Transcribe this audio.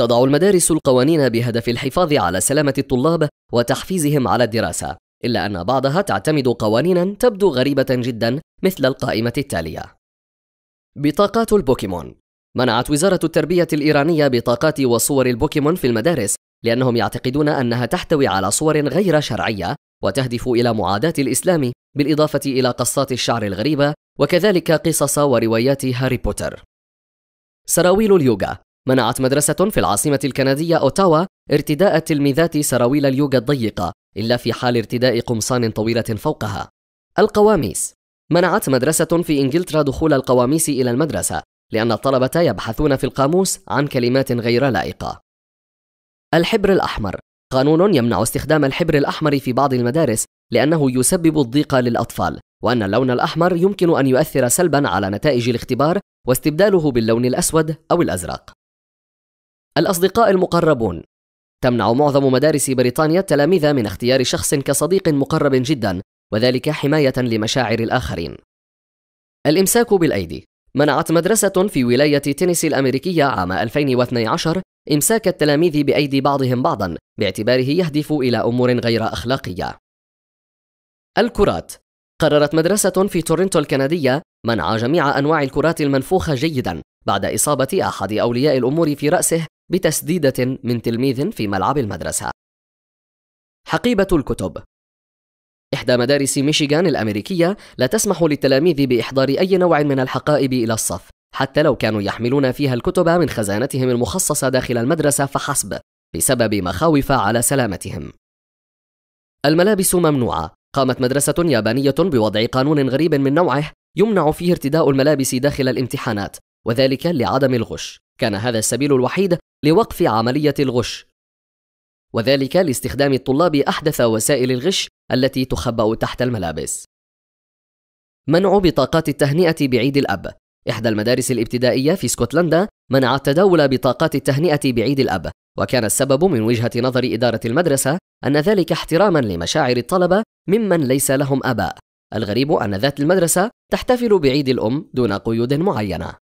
تضع المدارس القوانين بهدف الحفاظ على سلامة الطلاب وتحفيزهم على الدراسة، إلا أن بعضها تعتمد قوانينا تبدو غريبة جدا مثل القائمة التالية. بطاقات البوكيمون منعت وزارة التربية الإيرانية بطاقات وصور البوكيمون في المدارس لأنهم يعتقدون أنها تحتوي على صور غير شرعية وتهدف إلى معاداة الإسلام بالإضافة إلى قصات الشعر الغريبة وكذلك قصص وروايات هاري بوتر. سراويل اليوغا منعت مدرسة في العاصمة الكندية أوتاوا ارتداء التلميذات سراويل اليوغا الضيقة إلا في حال ارتداء قمصان طويلة فوقها. القواميس منعت مدرسة في إنجلترا دخول القواميس إلى المدرسة لأن الطلبة يبحثون في القاموس عن كلمات غير لائقة. الحبر الأحمر قانون يمنع استخدام الحبر الأحمر في بعض المدارس لأنه يسبب الضيق للأطفال، وأن اللون الأحمر يمكن أن يؤثر سلبًا على نتائج الاختبار واستبداله باللون الأسود أو الأزرق. الأصدقاء المقربون تمنع معظم مدارس بريطانيا التلاميذ من اختيار شخص كصديق مقرب جدا وذلك حماية لمشاعر الآخرين. الإمساك بالأيدي منعت مدرسة في ولاية تينيسي الأمريكية عام 2012 إمساك التلاميذ بأيدي بعضهم بعضا باعتباره يهدف إلى أمور غير أخلاقية. الكرات قررت مدرسة في تورنتو الكندية منع جميع أنواع الكرات المنفوخة جيدا بعد إصابة أحد أولياء الأمور في رأسه بتسديدة من تلميذ في ملعب المدرسة. حقيبة الكتب إحدى مدارس ميشيغان الأمريكية لا تسمح للتلاميذ بإحضار أي نوع من الحقائب إلى الصف، حتى لو كانوا يحملون فيها الكتب من خزانتهم المخصصة داخل المدرسة فحسب، بسبب مخاوف على سلامتهم. الملابس ممنوعة. قامت مدرسة يابانية بوضع قانون غريب من نوعه يمنع فيه ارتداء الملابس داخل الامتحانات، وذلك لعدم الغش. كان هذا السبيل الوحيد لوقف عملية الغش وذلك لاستخدام الطلاب أحدث وسائل الغش التي تخبأ تحت الملابس منع بطاقات التهنئة بعيد الأب إحدى المدارس الابتدائية في اسكتلندا منعت تداول بطاقات التهنئة بعيد الأب وكان السبب من وجهة نظر إدارة المدرسة أن ذلك احتراما لمشاعر الطلبة ممن ليس لهم آباء الغريب أن ذات المدرسة تحتفل بعيد الأم دون قيود معينة